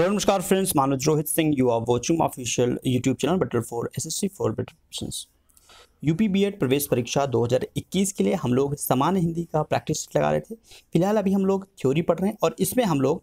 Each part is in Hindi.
हेलो नमस्कार friends Manoj Rohit Singh you are watching official YouTube channel better for S S C for better UP Ed प्रवेश परीक्षा 2021 के लिए हम लोग सामान्य हिंदी का प्रैक्टिस लगा रहे थे फिलहाल अभी हम लोग थ्योरी पढ़ रहे हैं और इसमें हम लोग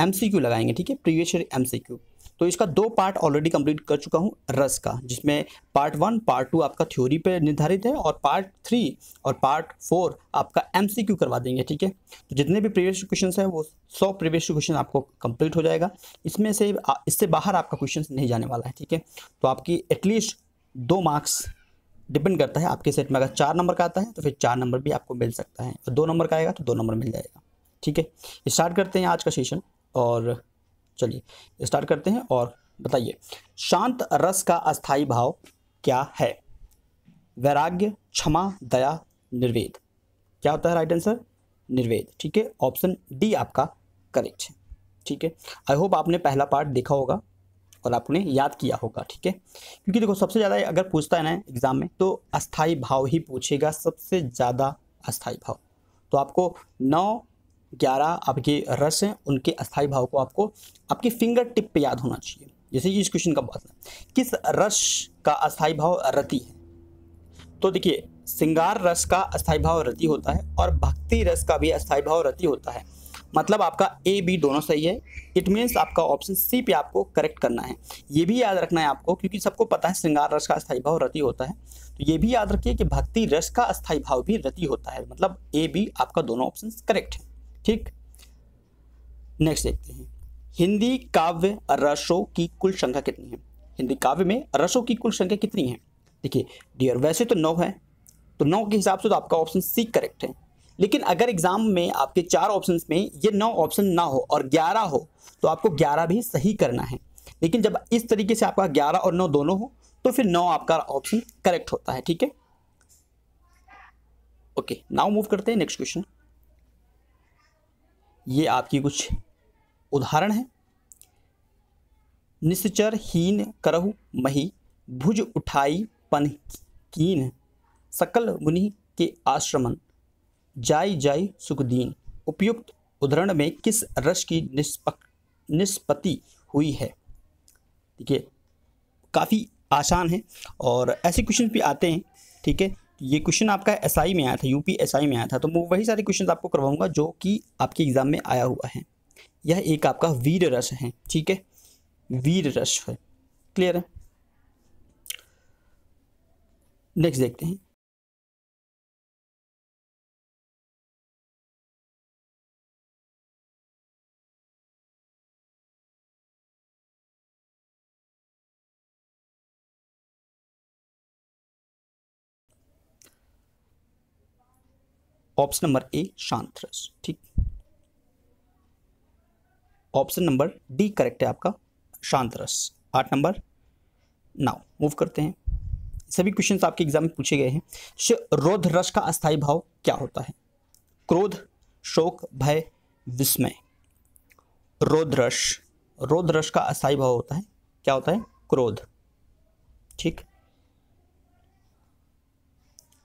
एम लगाएंगे ठीक है प्रीवियस ईयर क्यू तो इसका दो पार्ट ऑलरेडी कंप्लीट कर चुका हूँ रस का जिसमें पार्ट वन पार्ट टू आपका थ्योरी पे निर्धारित है और पार्ट थ्री और पार्ट फोर आपका एमसीक्यू करवा देंगे ठीक है तो जितने भी प्रीवियस क्वेश्चन हैं वो सौ प्रीवियस क्वेश्चन आपको कंप्लीट हो जाएगा इसमें से इससे बाहर आपका क्वेश्चन नहीं जाने वाला है ठीक है तो आपकी एटलीस्ट दो मार्क्स डिपेंड करता है आपके सेट में अगर चार नंबर का आता है तो फिर चार नंबर भी आपको मिल सकता है और दो नंबर का आएगा तो दो नंबर मिल जाएगा ठीक है स्टार्ट करते हैं आज का सेशन और चलिए स्टार्ट करते हैं और बताइए शांत रस का अस्थाई भाव क्या है वैराग्य क्षमा दया निर्वेद क्या होता है राइट आंसर निर्वेद ठीक है ऑप्शन डी आपका करेक्ट है ठीक है आई होप आपने पहला पार्ट देखा होगा और आपने याद किया होगा ठीक है क्योंकि देखो सबसे ज़्यादा अगर पूछता है ना एग्ज़ाम में तो अस्थाई भाव ही पूछेगा सबसे ज़्यादा अस्थाई भाव तो आपको नौ ग्यारह आपके रस हैं उनके अस्थाई भाव को आपको आपके फिंगर टिप पे याद होना चाहिए जैसे इस क्वेश्चन का बात है किस रस का अस्थाई भाव रति है तो देखिए सिंगार रस का अस्थाई भाव रति होता है और भक्ति रस का भी अस्थाई भाव रति होता है मतलब आपका ए बी दोनों सही है इट मीन्स आपका ऑप्शन सी पे आपको करेक्ट करना है ये भी याद रखना है आपको क्योंकि सबको पता है श्रृंगार रस का अस्थाई भाव रति होता है तो ये भी याद रखिए कि भक्ति रस का स्थाई भाव भी रति होता है मतलब ए बी आपका दोनों ऑप्शन करेक्ट है ठीक नेक्स्ट देखते हैं हिंदी काव्य रसों की कुल संख्या कितनी है हिंदी काव्य में रसों की कुल संख्या कितनी है देखिए डियर वैसे तो नौ है तो नौ के हिसाब से तो आपका ऑप्शन सी करेक्ट है लेकिन अगर एग्जाम में आपके चार ऑप्शंस में ये नौ ऑप्शन ना हो और ग्यारह हो तो आपको ग्यारह भी सही करना है लेकिन जब इस तरीके से आपका ग्यारह और नौ दोनों हो तो फिर नौ आपका ऑप्शन करेक्ट होता है ठीक है ओके नाउ मूव करते हैं नेक्स्ट क्वेश्चन ये आपकी कुछ उदाहरण है निश्चर हीन करहु मही भुज उठाई पन कीन सकल मुनि के आश्रमन जाई जाई सुखदीन उपयुक्त उदाहरण में किस रस की निष्पत्ति हुई है ठीक है काफ़ी आसान है और ऐसे क्वेश्चन भी आते हैं ठीक है ये क्वेश्चन आपका एसआई में आया था यूपी एसआई में आया था तो मैं वही सारे क्वेश्चन आपको करवाऊंगा जो कि आपके एग्ज़ाम में आया हुआ है यह एक आपका वीर रस है ठीक है वीर रस है क्लियर है नेक्स्ट देखते हैं ऑप्शन नंबर ए रस ठीक ऑप्शन नंबर डी करेक्ट है आपका रस आठ नंबर नाउ मूव करते हैं सभी क्वेश्चंस आपके एग्जाम में पूछे गए हैं रोध रस का अस्थाई भाव क्या होता है क्रोध शोक भय विस्मय रोध रस रोध रस का अस्थाई भाव होता है क्या होता है क्रोध ठीक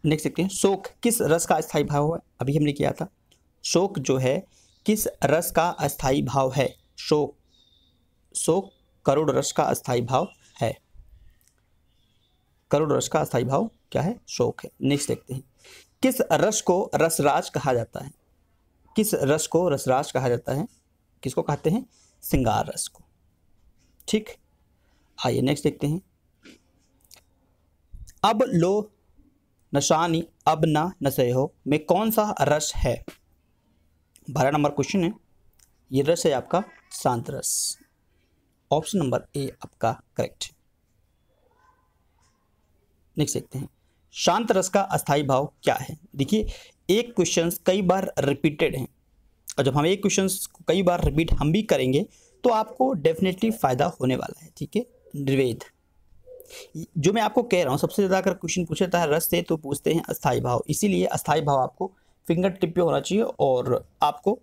देख देखते हैं शोक किस रस का अस्थायी भाव है अभी हमने किया था शोक जो है किस रस का अस्थायी भाव है शोक शोक करोड़ रस का अस्थायी भाव है करोड़ रस का अस्थायी भाव क्या है शोक है नेक्स्ट देखते हैं किस रस को रसराज कहा जाता है किस रस को रसराज कहा जाता है किसको कहते हैं सिंगार रस को ठीक आइए नेक्स्ट देखते हैं अब लो नशानी अब ना हो में कौन सा रस है बारह नंबर क्वेश्चन है ये रस है आपका शांत रस ऑप्शन नंबर ए आपका करेक्ट नेक्स्ट देखते हैं शांत रस का अस्थाई भाव क्या है देखिए एक क्वेश्चन कई बार रिपीटेड हैं और जब हम एक क्वेश्चन कई बार रिपीट हम भी करेंगे तो आपको डेफिनेटली फ़ायदा होने वाला है ठीक है निर्वेद जो मैं आपको कह रहा हूँ सबसे ज़्यादा अगर क्वेश्चन पूछा जाता है रस से तो पूछते हैं अस्थाई भाव इसीलिए अस्थाई भाव आपको फिंगर टिप पे होना चाहिए और आपको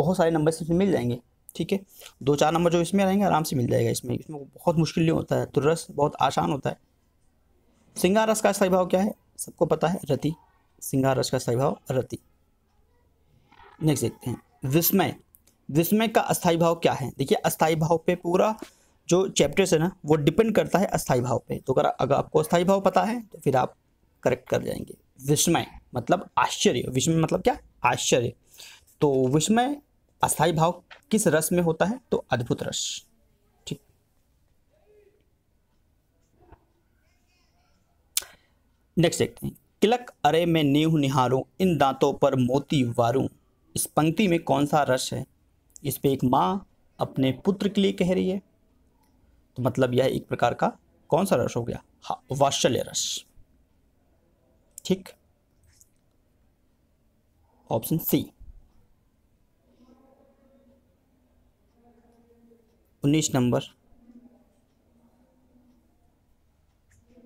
बहुत सारे नंबर इसमें मिल जाएंगे ठीक है दो चार नंबर जो इसमें रहेंगे आराम से मिल जाएगा इसमें इसमें बहुत मुश्किल नहीं होता है तो रस बहुत आसान होता है सिंगार रस का स्थाई भाव क्या है सबको पता है रति सिंगार रस का स्थाई भाव रति नेक्स्ट देखते हैं विस्मय विस्मय का अस्थायी भाव क्या है देखिए अस्थायी भाव पे पूरा जो चैप्टर्स है ना वो डिपेंड करता है अस्थाई भाव पे तो अगर अगर आपको अस्थाई भाव पता है तो फिर आप करेक्ट कर जाएंगे विस्मय मतलब आश्चर्य विस्मय मतलब क्या आश्चर्य तो विस्मय अस्थाई भाव किस रस में होता है तो अद्भुत रस ठीक नेक्स्ट देखते हैं किलक अरे में नीह निहारू इन दांतों पर मोती वारू इस पंक्ति में कौन सा रस है इस पे एक माँ अपने पुत्र के लिए कह रही है तो मतलब यह एक प्रकार का कौन सा रस हो गया हाँ वात्सल्य रस ठीक ऑप्शन सी उन्नीस नंबर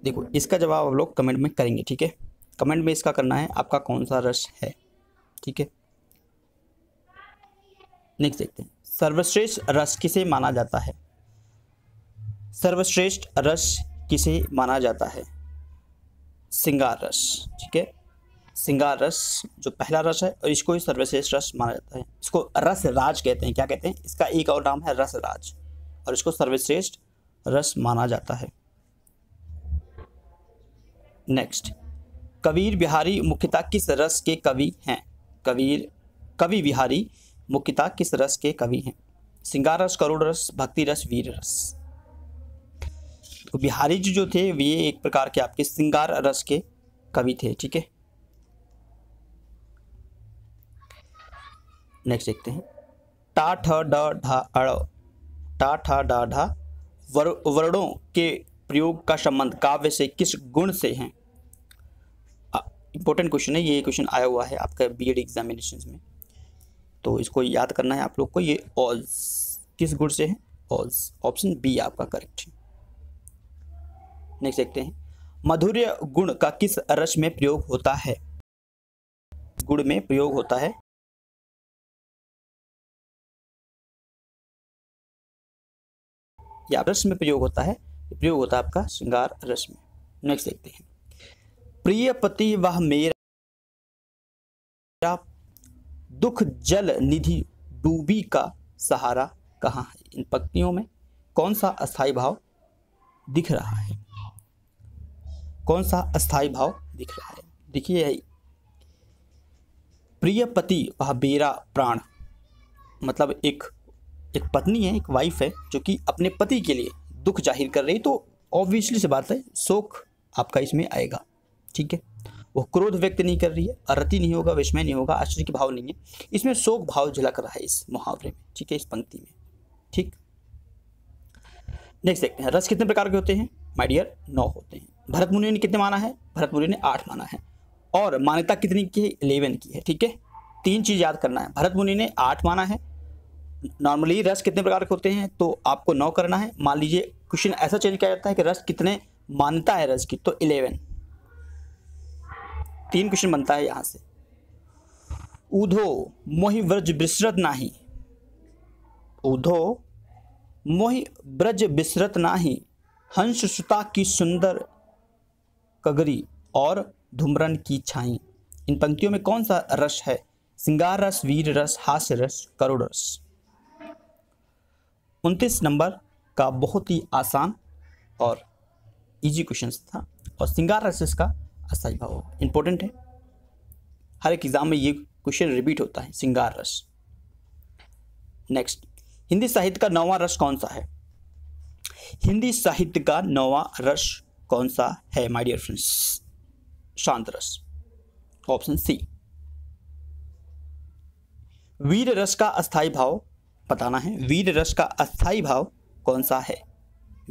देखो इसका जवाब आप लोग कमेंट में करेंगे ठीक है कमेंट में इसका करना है आपका कौन सा रस है ठीक है नेक्स्ट देखते हैं सर्वश्रेष्ठ रस किसे माना जाता है सर्वश्रेष्ठ रस किसे माना जाता है सिंगार रस ठीक है सिंगार रस जो पहला रस है और इसको ही सर्वश्रेष्ठ रस माना जाता है इसको रस राज कहते हैं क्या कहते हैं इसका एक और नाम है रस राज और इसको सर्वश्रेष्ठ रस माना जाता है नेक्स्ट कबीर बिहारी मुख्यतः किस रस के कवि हैं कबीर कवि बिहारी मुख्यतः किस रस के कवि हैं सिंगार रस करुण रस भक्ति रस वीर रस तो बिहारी जी जो थे ये एक प्रकार के आपके श्रृंगार रस के कवि थे ठीक है नेक्स्ट देखते हैं टा ठ ड ढा ढा वर्णों के प्रयोग का संबंध काव्य से किस गुण से है इंपॉर्टेंट क्वेश्चन है ये क्वेश्चन आया हुआ है आपका बीएड एग्जामिनेशन e में तो इसको याद करना है आप लोग को ये ऑल्स किस गुण से है ऑल्स ऑप्शन बी आपका करेक्ट है नेक्स्ट देखते हैं मधुर्य गुण का किस रस में प्रयोग होता है गुण में प्रयोग होता है या रस में प्रयोग होता है प्रयोग होता है आपका श्रृंगार रस में नेक्स्ट देखते हैं प्रिय पति वह मेरा दुख जल निधि डूबी का सहारा कहाँ है इन पंक्तियों में कौन सा अस्थाई भाव दिख रहा है कौन सा अस्थाई भाव दिख रहा है देखिए प्रिय पति वह बेरा प्राण मतलब एक एक पत्नी है एक वाइफ है जो कि अपने पति के लिए दुख जाहिर कर रही तो ऑब्वियसली से बात है शोक आपका इसमें आएगा ठीक है वो क्रोध व्यक्त नहीं कर रही है अरति नहीं होगा विस्मय नहीं होगा आश्चर्य के भाव नहीं है इसमें शोक भाव झलक रहा है इस मुहावरे में ठीक है इस पंक्ति में ठीक नेक्स्ट देखते हैं रस कितने प्रकार के होते हैं माइडियर नौ होते हैं भरत मुनि ने कितने माना है भरत मुनि ने आठ माना है और मान्यता कितनी की है इलेवन की है ठीक है तीन चीज़ याद करना है भरत मुनि ने आठ माना है नॉर्मली रस कितने प्रकार के होते हैं तो आपको नौ करना है मान लीजिए क्वेश्चन ऐसा चेंज किया जाता है कि रस कितने मान्यता है रस की तो इलेवन तीन क्वेश्चन बनता है यहाँ से उधो मोहि व्रज विसरत नाही उधो मोहि ब्रज विसरत नाही हंस सुता की सुंदर कगरी और धूम्रन की छाई इन पंक्तियों में कौन सा रस है सिंगार रस वीर रस हास्य रस करुण रस उनतीस नंबर का बहुत ही आसान और इजी क्वेश्चन था और सिंगार रस इसका अस्थायी भाव होगा इंपॉर्टेंट है हर एक एग्जाम में ये क्वेश्चन रिपीट होता है सिंगार रस नेक्स्ट हिंदी साहित्य का नौवां रस कौन सा है हिंदी साहित्य का नौवां रस कौन सा है माय डियर फ्रेंड्स शांत रस ऑप्शन सी वीर रस का अस्थाई भाव बताना है वीर रस का अस्थाई भाव कौन सा है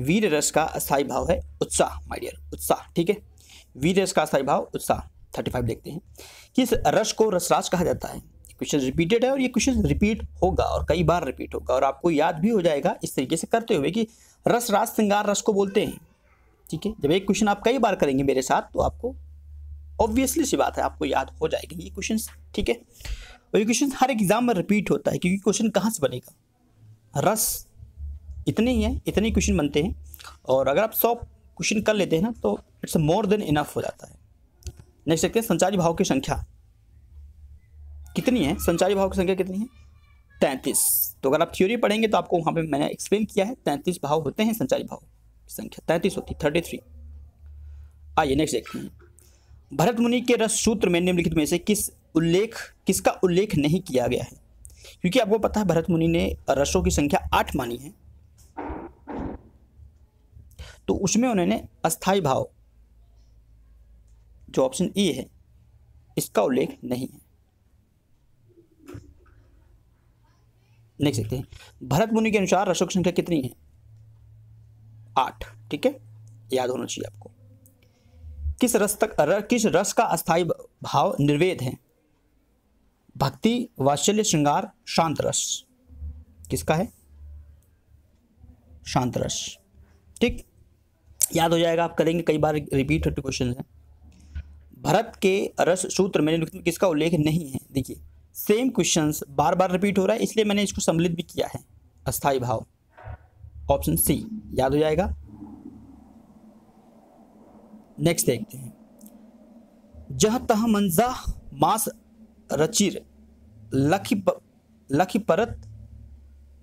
वीर रस का अस्थाई भाव है उत्साह माय डियर उत्साह ठीक है वीर रस का अस्थाई भाव उत्साह थर्टी फाइव देखते हैं किस रस को रसराज कहा जाता है क्वेश्चन रिपीटेड है और ये क्वेश्चन रिपीट होगा और कई बार रिपीट होगा और आपको याद भी हो जाएगा इस तरीके से करते हुए कि रस राज श्रृंगार रस को बोलते हैं ठीक है जब एक क्वेश्चन आप कई बार करेंगे मेरे साथ तो आपको ऑब्वियसली सी बात है आपको याद हो जाएगी ये क्वेश्चन ठीक है और ये क्वेश्चन हर एग्जाम में रिपीट होता है क्योंकि क्वेश्चन कहाँ से बनेगा रस इतने ही है इतने ही क्वेश्चन बनते हैं और अगर आप सौ क्वेश्चन कर लेते हैं ना तो इट्स मोर देन इनफ हो जाता है नेक्स्ट देखते हैं संचारी भाव की संख्या कितनी है संचारी भाव की संख्या कितनी है तैंतीस तो अगर आप थ्योरी पढ़ेंगे तो आपको वहाँ पे मैंने एक्सप्लेन किया है तैंतीस भाव होते हैं संचारी भाव संख्या तैंतीस होती थर्टी थ्री आइए नेक्स्ट देखते हैं भरत मुनि के रस सूत्र में निम्नलिखित में से किस उल्लेख किसका उल्लेख नहीं किया गया है क्योंकि आपको पता है भरत मुनि ने रसों की संख्या आठ मानी है तो उसमें उन्होंने अस्थाई भाव जो ऑप्शन ई है इसका उल्लेख नहीं है नेक्स्ट देखते हैं भरत मुनि के अनुसार रसों की संख्या कितनी है आठ ठीक है याद होना चाहिए आपको किस रस तक र, किस रस का अस्थाई भाव निर्वेद है भक्ति वात्सल्य श्रृंगार शांत रस किसका है शांत रस ठीक याद हो जाएगा आप करेंगे कई बार रिपीट क्वेश्चन है भरत के रस सूत्र मैंने किसका उल्लेख नहीं है देखिए सेम क्वेश्चंस बार बार रिपीट हो रहा है इसलिए मैंने इसको सम्मिलित भी किया है अस्थाई भाव ऑप्शन सी याद हो जाएगा नेक्स्ट देखते हैं जह तह मंजा मास रचिर लखी प, लखी परत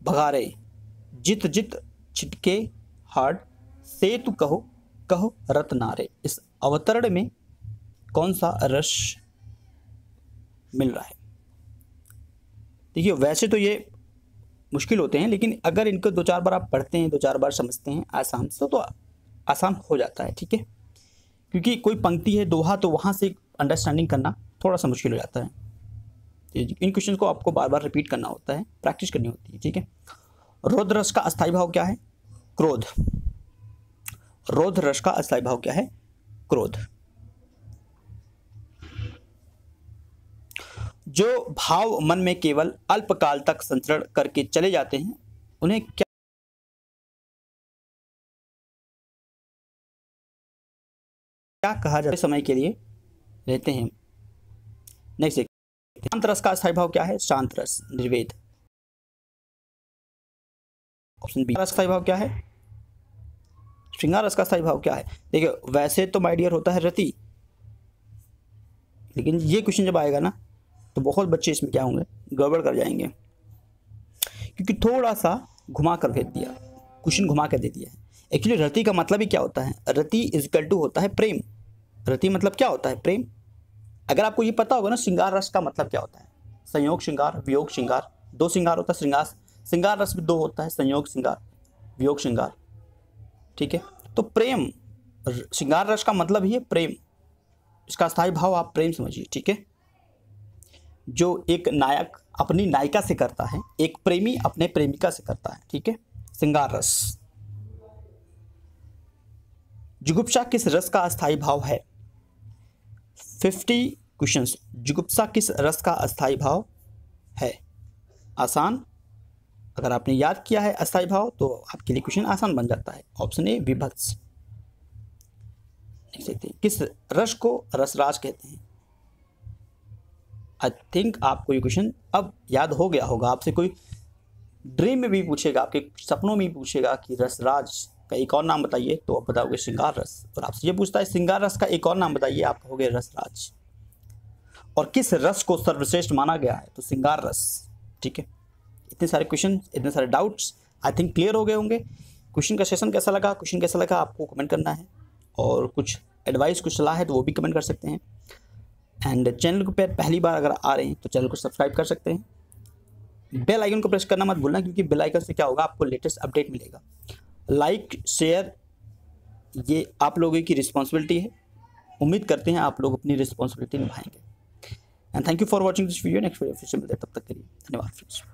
भगारे जित जित छिटके हार्ड से तु कहो कहो रतनारे इस अवतरण में कौन सा रस मिल रहा है देखिए वैसे तो ये मुश्किल होते हैं लेकिन अगर इनको दो चार बार आप पढ़ते हैं दो चार बार समझते हैं आसान से तो आसान हो जाता है ठीक है क्योंकि कोई पंक्ति है दोहा तो वहाँ से अंडरस्टैंडिंग करना थोड़ा सा मुश्किल हो जाता है इन क्वेश्चन को आपको बार बार रिपीट करना होता है प्रैक्टिस करनी होती है ठीक है रोध रस का अस्थायी भाव क्या है क्रोध रोध रस का अस्थायी भाव क्या है क्रोध जो भाव मन में केवल अल्पकाल तक संचरण करके चले जाते हैं उन्हें क्या क्या कहा जाता है समय के लिए रहते हैं नेक्स्ट शांत रस का स्थायी भाव क्या है शांत रस निर्वेद ऑप्शन बी रस का स्थायी भाव क्या है श्रृंगार रस का स्थायी भाव क्या है देखिए वैसे तो माइडियर होता है रति लेकिन ये क्वेश्चन जब आएगा ना तो बहुत बच्चे इसमें क्या होंगे गड़बड़ कर जाएंगे क्योंकि थोड़ा सा घुमा कर भेज दिया क्वेश्चन घुमा कर दे दिया है एक्चुअली रति का मतलब ही क्या होता है रति इजकल टू होता है प्रेम रति मतलब क्या होता है प्रेम अगर आपको ये पता होगा ना श्रृंगार रस का मतलब क्या होता है संयोग श्रृंगार वियोग श्रृंगार दो श्रृंगार होता है श्रृंगार श्रृंगार रस भी दो होता है संयोग श्रृंगार वियोग श्रृंगार ठीक है तो प्रेम श्रृंगार रस का मतलब ही है प्रेम इसका स्थायी भाव आप प्रेम समझिए ठीक है जो एक नायक अपनी नायिका से करता है एक प्रेमी अपने प्रेमिका से करता है ठीक है सिंगार रस जुगुप्सा किस रस का अस्थाई भाव है फिफ्टी क्वेश्चन जुगुप्सा किस रस का अस्थाई भाव है आसान अगर आपने याद किया है अस्थाई भाव तो आपके लिए क्वेश्चन आसान बन जाता है ऑप्शन ए विभत्स किस रस को रसराज कहते हैं आई थिंक आपको ये क्वेश्चन अब याद हो गया होगा आपसे कोई ड्रीम में भी पूछेगा आपके सपनों में भी पूछेगा कि रसराज का एक और नाम बताइए तो आप बताओगे श्रृंगार रस और आपसे ये पूछता है श्रृंगार रस का एक और नाम बताइए आप कहोगे रसराज और किस रस को सर्वश्रेष्ठ माना गया है तो श्रृंगार रस ठीक है इतने सारे क्वेश्चन इतने सारे डाउट्स आई थिंक क्लियर हो गए होंगे क्वेश्चन का सेशन कैसा लगा क्वेश्चन कैसा लगा आपको कमेंट करना है और कुछ एडवाइस कुछ सलाह है तो वो भी कमेंट कर सकते हैं एंड चैनल पे पहली बार अगर आ रहे हैं तो चैनल को सब्सक्राइब कर सकते हैं बेल आइकन को प्रेस करना मत भूलना क्योंकि बेल आइकन से क्या होगा आपको लेटेस्ट अपडेट मिलेगा लाइक शेयर ये आप लोगों की रिस्पॉन्सिबिलिटी है उम्मीद करते हैं आप लोग अपनी रिस्पॉन्सिबिलिटी निभाएंगे and thank you for watching this video next video फिर से मिलते हैं तब तक के लिए धन्यवाद फ्रेंड्स